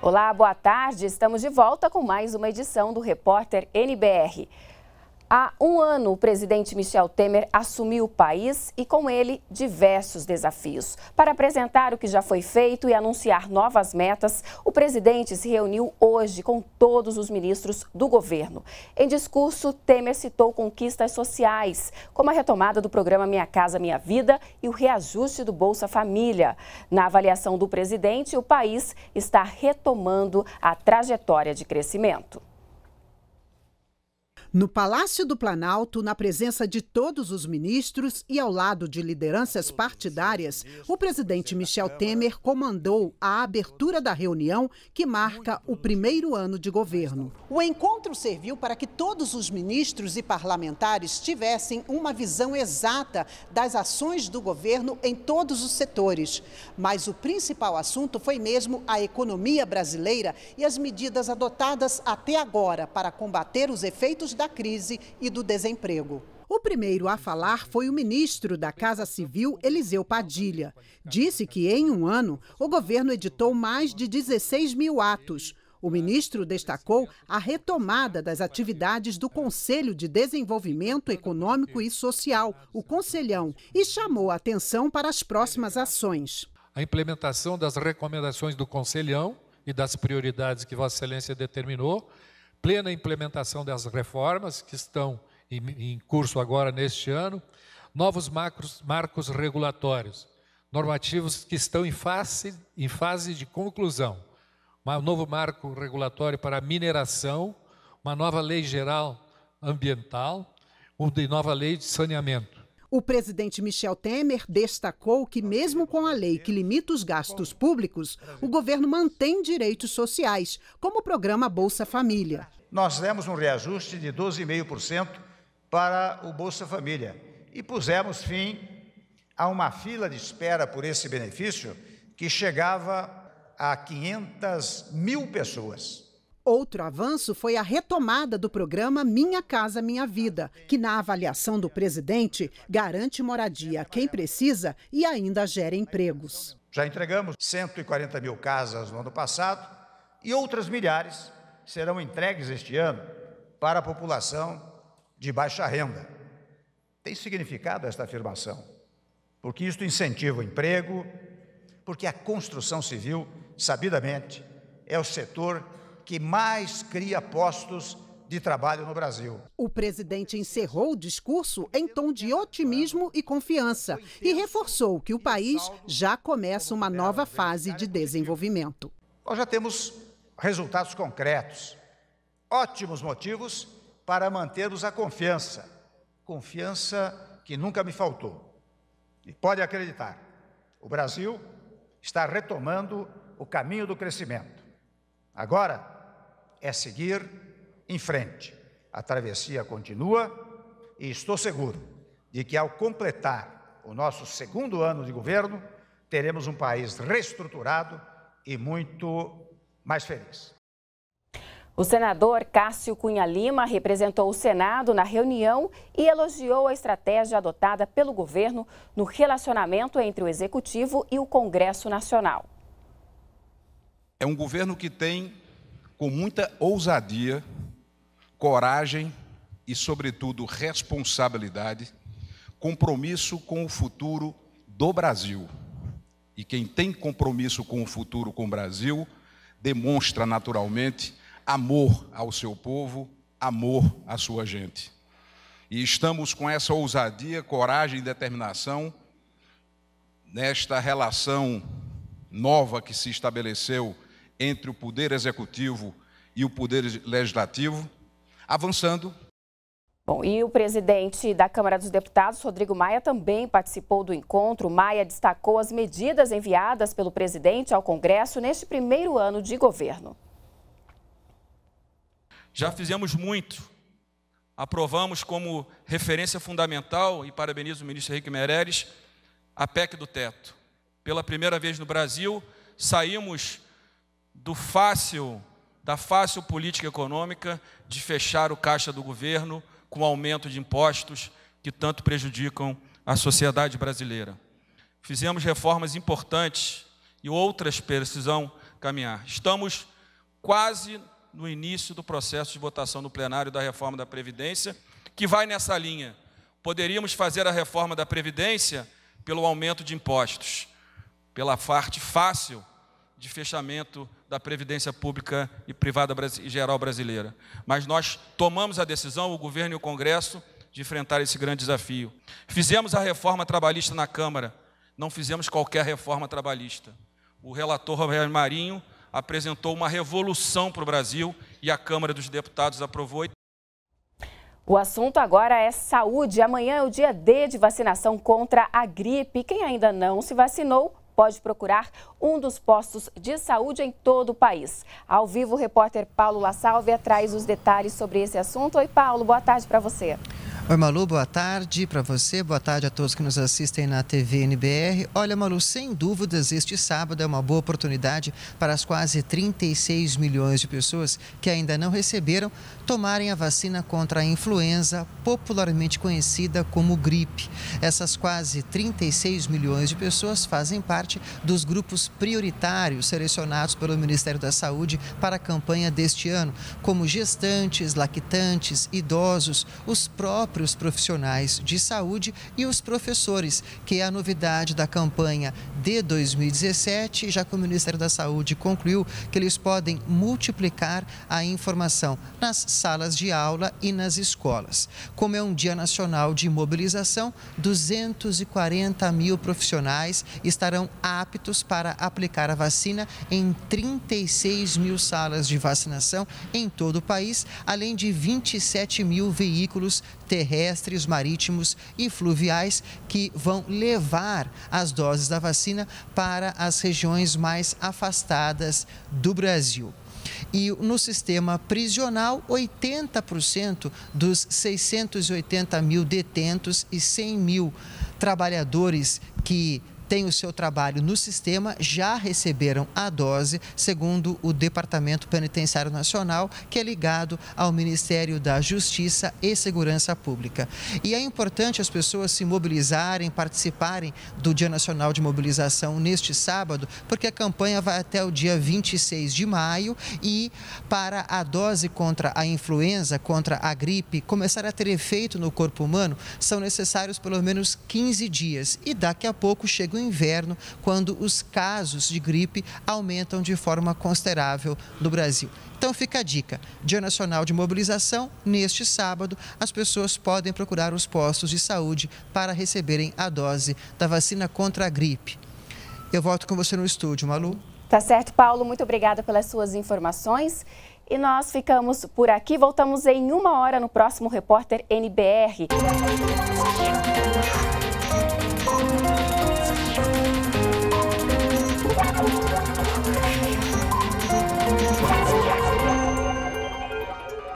Olá, boa tarde. Estamos de volta com mais uma edição do Repórter NBR. Há um ano, o presidente Michel Temer assumiu o país e, com ele, diversos desafios. Para apresentar o que já foi feito e anunciar novas metas, o presidente se reuniu hoje com todos os ministros do governo. Em discurso, Temer citou conquistas sociais, como a retomada do programa Minha Casa Minha Vida e o reajuste do Bolsa Família. Na avaliação do presidente, o país está retomando a trajetória de crescimento. No Palácio do Planalto, na presença de todos os ministros e ao lado de lideranças partidárias, o presidente Michel Temer comandou a abertura da reunião que marca o primeiro ano de governo. O encontro serviu para que todos os ministros e parlamentares tivessem uma visão exata das ações do governo em todos os setores. Mas o principal assunto foi mesmo a economia brasileira e as medidas adotadas até agora para combater os efeitos da crise e do desemprego. O primeiro a falar foi o ministro da Casa Civil, Eliseu Padilha. Disse que, em um ano, o governo editou mais de 16 mil atos. O ministro destacou a retomada das atividades do Conselho de Desenvolvimento Econômico e Social, o Conselhão, e chamou a atenção para as próximas ações. A implementação das recomendações do Conselhão e das prioridades que Vossa Excelência determinou plena implementação das reformas que estão em, em curso agora neste ano, novos marcos, marcos regulatórios, normativos que estão em fase, em fase de conclusão. Um novo marco regulatório para mineração, uma nova lei geral ambiental, uma nova lei de saneamento. O presidente Michel Temer destacou que, mesmo com a lei que limita os gastos públicos, o governo mantém direitos sociais, como o programa Bolsa Família. Nós demos um reajuste de 12,5% para o Bolsa Família e pusemos fim a uma fila de espera por esse benefício que chegava a 500 mil pessoas. Outro avanço foi a retomada do programa Minha Casa Minha Vida, que, na avaliação do presidente, garante moradia a quem precisa e ainda gera empregos. Já entregamos 140 mil casas no ano passado e outras milhares serão entregues este ano para a população de baixa renda. Tem significado esta afirmação, porque isto incentiva o emprego, porque a construção civil, sabidamente, é o setor que mais cria postos de trabalho no Brasil. O presidente encerrou o discurso em tom de otimismo e confiança e reforçou que o país já começa uma nova fase de desenvolvimento. Nós já temos resultados concretos, ótimos motivos para mantermos a confiança, confiança que nunca me faltou. E pode acreditar, o Brasil está retomando o caminho do crescimento. Agora, é seguir em frente. A travessia continua e estou seguro de que, ao completar o nosso segundo ano de governo, teremos um país reestruturado e muito mais feliz. O senador Cássio Cunha Lima representou o Senado na reunião e elogiou a estratégia adotada pelo governo no relacionamento entre o Executivo e o Congresso Nacional. É um governo que tem com muita ousadia, coragem e, sobretudo, responsabilidade, compromisso com o futuro do Brasil. E quem tem compromisso com o futuro com o Brasil demonstra naturalmente amor ao seu povo, amor à sua gente. E estamos com essa ousadia, coragem e determinação nesta relação nova que se estabeleceu entre o poder executivo e o poder legislativo, avançando. Bom, e o presidente da Câmara dos Deputados, Rodrigo Maia, também participou do encontro. Maia destacou as medidas enviadas pelo presidente ao Congresso neste primeiro ano de governo. Já fizemos muito. Aprovamos como referência fundamental, e parabenizo o ministro Henrique Meirelles, a PEC do teto. Pela primeira vez no Brasil, saímos do fácil da fácil política econômica de fechar o caixa do governo com o aumento de impostos que tanto prejudicam a sociedade brasileira. Fizemos reformas importantes e outras precisam caminhar. Estamos quase no início do processo de votação no plenário da reforma da Previdência, que vai nessa linha. Poderíamos fazer a reforma da Previdência pelo aumento de impostos, pela parte fácil de fechamento da previdência pública e privada geral brasileira. Mas nós tomamos a decisão, o governo e o Congresso, de enfrentar esse grande desafio. Fizemos a reforma trabalhista na Câmara, não fizemos qualquer reforma trabalhista. O relator Roberto Marinho apresentou uma revolução para o Brasil e a Câmara dos Deputados aprovou. O assunto agora é saúde. Amanhã é o dia D de vacinação contra a gripe. Quem ainda não se vacinou pode procurar um dos postos de saúde em todo o país. Ao vivo, o repórter Paulo La Salve traz os detalhes sobre esse assunto. Oi, Paulo, boa tarde para você. Oi, Malu, boa tarde para você, boa tarde a todos que nos assistem na TV NBR. Olha, Malu, sem dúvidas, este sábado é uma boa oportunidade para as quase 36 milhões de pessoas que ainda não receberam tomarem a vacina contra a influenza, popularmente conhecida como gripe. Essas quase 36 milhões de pessoas fazem parte dos grupos prioritários selecionados pelo Ministério da Saúde para a campanha deste ano, como gestantes, lactantes, idosos, os próprios próprios profissionais de saúde e os professores, que é a novidade da campanha de 2017, já que o Ministério da Saúde concluiu que eles podem multiplicar a informação nas salas de aula e nas escolas. Como é um Dia Nacional de Mobilização, 240 mil profissionais estarão aptos para aplicar a vacina em 36 mil salas de vacinação em todo o país, além de 27 mil veículos terrestres terrestres, marítimos e fluviais que vão levar as doses da vacina para as regiões mais afastadas do Brasil. E no sistema prisional, 80% dos 680 mil detentos e 100 mil trabalhadores que têm o seu trabalho no sistema já receberam a dose, segundo o Departamento Penitenciário Nacional, que é ligado ao Ministério da Justiça e Segurança Pública. E é importante as pessoas se mobilizarem, participarem do Dia Nacional de Mobilização neste sábado, porque a campanha vai até o dia 26 de maio e para a dose contra a influenza, contra a gripe, começar a ter efeito no corpo humano, são necessários pelo menos 15 dias. E daqui a pouco chega o inverno, quando os casos de gripe aumentam de forma considerável no Brasil. Então fica a dica: Dia Nacional de Mobilização, neste sábado, as pessoas podem procurar os postos de saúde para receberem a dose da vacina contra a gripe. Eu volto com você no estúdio, Malu. Tá certo, Paulo. Muito obrigada pelas suas informações. E nós ficamos por aqui. Voltamos em uma hora no próximo Repórter NBR.